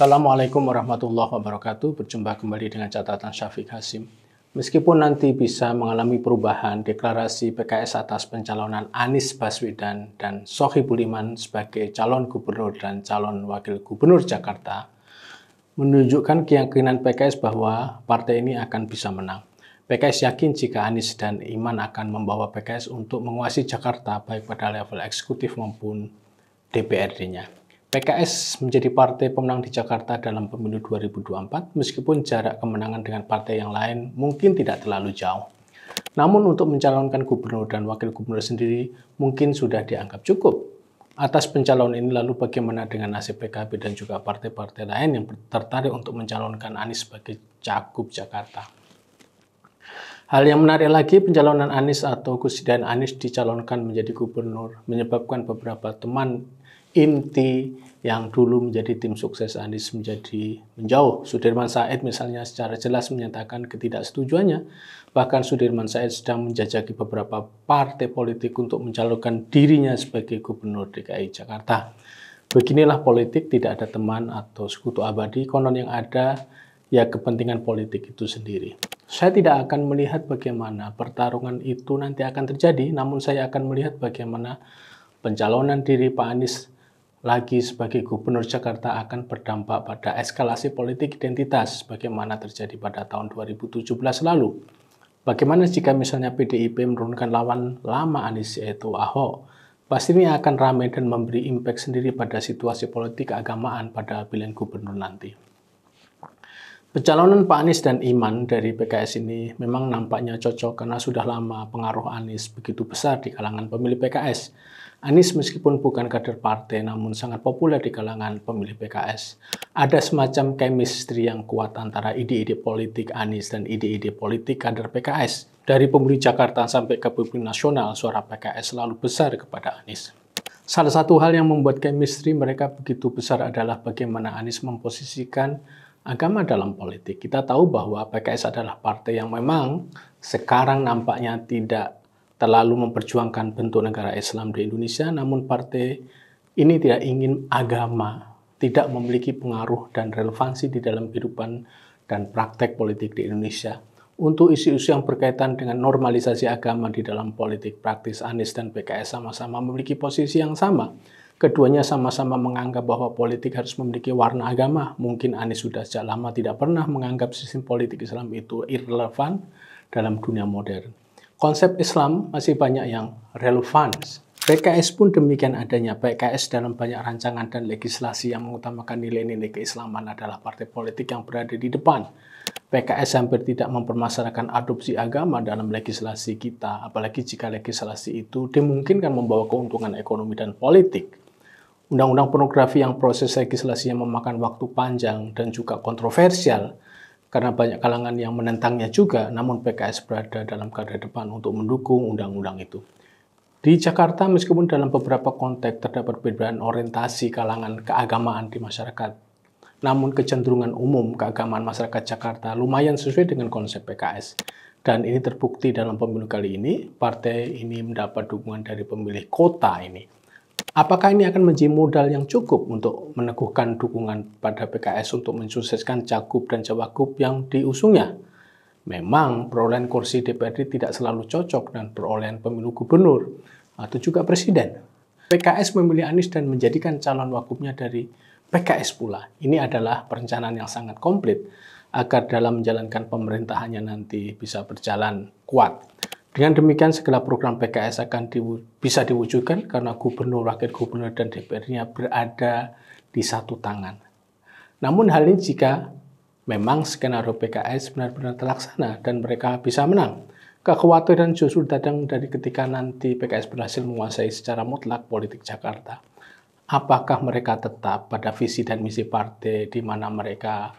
Assalamualaikum warahmatullahi wabarakatuh. Berjumpa kembali dengan catatan Syafiq Hasim. Meskipun nanti bisa mengalami perubahan deklarasi PKS atas pencalonan Anies Baswedan dan Sohibul Iman sebagai calon gubernur dan calon wakil gubernur Jakarta, menunjukkan keyakinan PKS bahwa partai ini akan bisa menang. PKS yakin jika Anies dan Iman akan membawa PKS untuk menguasai Jakarta baik pada level eksekutif maupun DPRD-nya. PKS menjadi partai pemenang di Jakarta dalam pemilu 2024 meskipun jarak kemenangan dengan partai yang lain mungkin tidak terlalu jauh. Namun untuk mencalonkan gubernur dan wakil gubernur sendiri mungkin sudah dianggap cukup. Atas pencalon ini lalu bagaimana dengan nasib PKB dan juga partai-partai lain yang tertarik untuk mencalonkan Anies sebagai cakup Jakarta? Hal yang menarik lagi, pencalonan Anies atau Gus dan Anies dicalonkan menjadi gubernur menyebabkan beberapa teman inti yang dulu menjadi tim sukses Anies menjadi menjauh. Sudirman Said misalnya secara jelas menyatakan ketidaksetujuannya. Bahkan Sudirman Said sedang menjajaki beberapa partai politik untuk mencalonkan dirinya sebagai gubernur DKI Jakarta. Beginilah politik, tidak ada teman atau sekutu abadi, konon yang ada ya kepentingan politik itu sendiri. Saya tidak akan melihat bagaimana pertarungan itu nanti akan terjadi, namun saya akan melihat bagaimana pencalonan diri Pak Anies lagi sebagai gubernur Jakarta akan berdampak pada eskalasi politik identitas bagaimana terjadi pada tahun 2017 lalu. Bagaimana jika misalnya PDIP menurunkan lawan lama Anies yaitu Ahok? pasti ini akan ramai dan memberi impact sendiri pada situasi politik keagamaan pada pilihan gubernur nanti. Pencalonan Pak Anies dan Iman dari PKS ini memang nampaknya cocok karena sudah lama pengaruh Anies begitu besar di kalangan pemilih PKS. Anies meskipun bukan kader partai namun sangat populer di kalangan pemilih PKS. Ada semacam chemistry yang kuat antara ide-ide politik Anies dan ide-ide politik kader PKS. Dari pemilih Jakarta sampai ke pemilih nasional, suara PKS selalu besar kepada Anies. Salah satu hal yang membuat chemistry mereka begitu besar adalah bagaimana Anies memposisikan agama dalam politik. Kita tahu bahwa PKS adalah partai yang memang sekarang nampaknya tidak terlalu memperjuangkan bentuk negara Islam di Indonesia, namun partai ini tidak ingin agama tidak memiliki pengaruh dan relevansi di dalam kehidupan dan praktek politik di Indonesia. Untuk isu-isu yang berkaitan dengan normalisasi agama di dalam politik praktis Anies dan PKS sama-sama memiliki posisi yang sama. Keduanya sama-sama menganggap bahwa politik harus memiliki warna agama. Mungkin Anies sudah sejak lama tidak pernah menganggap sistem politik Islam itu irrelevan dalam dunia modern konsep Islam masih banyak yang relevan. PKS pun demikian adanya. PKS dalam banyak rancangan dan legislasi yang mengutamakan nilai-nilai keislaman adalah partai politik yang berada di depan. PKS hampir tidak mempermasalahkan adopsi agama dalam legislasi kita, apalagi jika legislasi itu dimungkinkan membawa keuntungan ekonomi dan politik. Undang-undang pornografi yang proses legislasinya memakan waktu panjang dan juga kontroversial karena banyak kalangan yang menentangnya juga, namun PKS berada dalam garda depan untuk mendukung undang-undang itu. Di Jakarta, meskipun dalam beberapa konteks terdapat perbedaan orientasi kalangan keagamaan di masyarakat, namun kecenderungan umum keagamaan masyarakat Jakarta lumayan sesuai dengan konsep PKS. Dan ini terbukti dalam pemilu kali ini, partai ini mendapat dukungan dari pemilih kota ini Apakah ini akan menjadi modal yang cukup untuk meneguhkan dukungan pada PKS untuk mensukseskan Cagup dan Cawagup yang diusungnya? Memang perolehan kursi DPRD tidak selalu cocok dan perolehan pemilu gubernur atau juga presiden. PKS memilih Anies dan menjadikan calon wagubnya dari PKS pula. Ini adalah perencanaan yang sangat komplit agar dalam menjalankan pemerintahannya nanti bisa berjalan kuat. Dengan demikian segala program PKS akan di, bisa diwujudkan karena gubernur, wakil gubernur, dan DPR-nya berada di satu tangan. Namun hal ini jika memang skenario PKS benar-benar terlaksana dan mereka bisa menang. Kekhawatiran justru datang dari ketika nanti PKS berhasil menguasai secara mutlak politik Jakarta. Apakah mereka tetap pada visi dan misi partai di mana mereka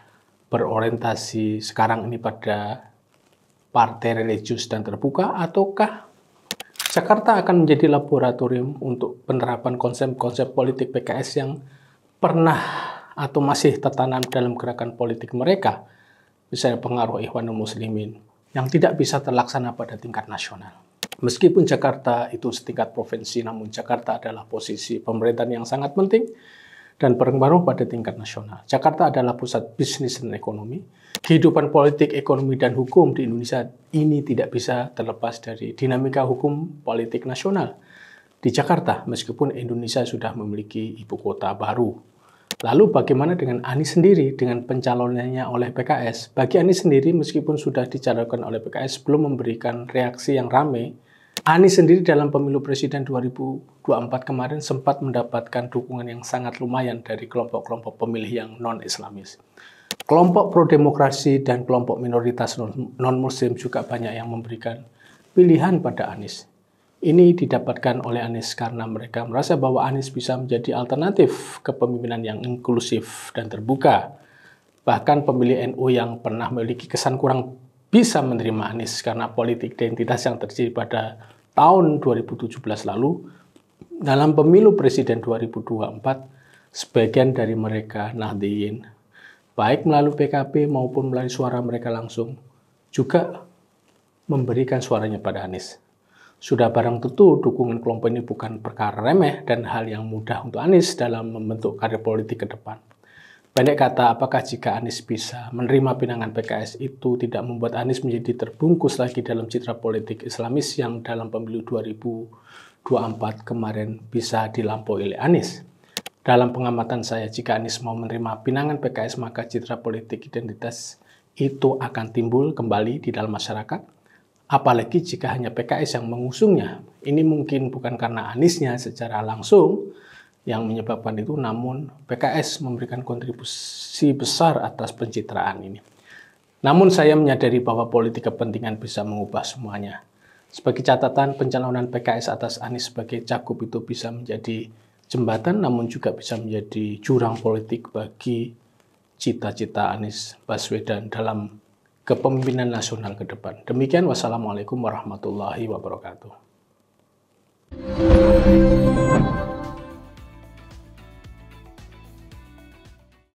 berorientasi sekarang ini pada partai religius dan terbuka, ataukah Jakarta akan menjadi laboratorium untuk penerapan konsep-konsep politik PKS yang pernah atau masih tertanam dalam gerakan politik mereka, misalnya pengaruh Ikhwanul Muslimin, yang tidak bisa terlaksana pada tingkat nasional. Meskipun Jakarta itu setingkat provinsi, namun Jakarta adalah posisi pemerintahan yang sangat penting, dan berpengaruh pada tingkat nasional. Jakarta adalah pusat bisnis dan ekonomi. Kehidupan politik, ekonomi, dan hukum di Indonesia ini tidak bisa terlepas dari dinamika hukum politik nasional di Jakarta, meskipun Indonesia sudah memiliki ibu kota baru. Lalu bagaimana dengan Anies sendiri dengan pencalonannya oleh PKS? Bagi Anies sendiri, meskipun sudah dicalonkan oleh PKS, belum memberikan reaksi yang ramai Anies sendiri dalam pemilu presiden 2024 kemarin sempat mendapatkan dukungan yang sangat lumayan dari kelompok-kelompok pemilih yang non-Islamis. Kelompok pro-demokrasi dan kelompok minoritas non-Muslim juga banyak yang memberikan pilihan pada Anies. Ini didapatkan oleh Anies karena mereka merasa bahwa Anies bisa menjadi alternatif kepemimpinan yang inklusif dan terbuka. Bahkan pemilih NU yang pernah memiliki kesan kurang bisa menerima Anies karena politik identitas yang terjadi pada tahun 2017 lalu dalam pemilu presiden 2024 sebagian dari mereka Nahdliyin baik melalui PKP maupun melalui suara mereka langsung juga memberikan suaranya pada Anies. Sudah barang tentu dukungan kelompok ini bukan perkara remeh dan hal yang mudah untuk Anies dalam membentuk karir politik ke depan. Pendek kata, apakah jika Anies bisa menerima pinangan PKS itu tidak membuat Anies menjadi terbungkus lagi dalam citra politik Islamis yang dalam pemilu 2024 kemarin bisa dilampaui oleh Anies? Dalam pengamatan saya, jika Anies mau menerima pinangan PKS, maka citra politik identitas itu akan timbul kembali di dalam masyarakat. Apalagi jika hanya PKS yang mengusungnya. Ini mungkin bukan karena Aniesnya secara langsung, yang menyebabkan itu, namun PKS memberikan kontribusi besar atas pencitraan ini. Namun saya menyadari bahwa politik kepentingan bisa mengubah semuanya. Sebagai catatan, pencalonan PKS atas Anies sebagai cakup itu bisa menjadi jembatan, namun juga bisa menjadi jurang politik bagi cita-cita Anies Baswedan dalam kepemimpinan nasional ke depan. Demikian, wassalamualaikum warahmatullahi wabarakatuh.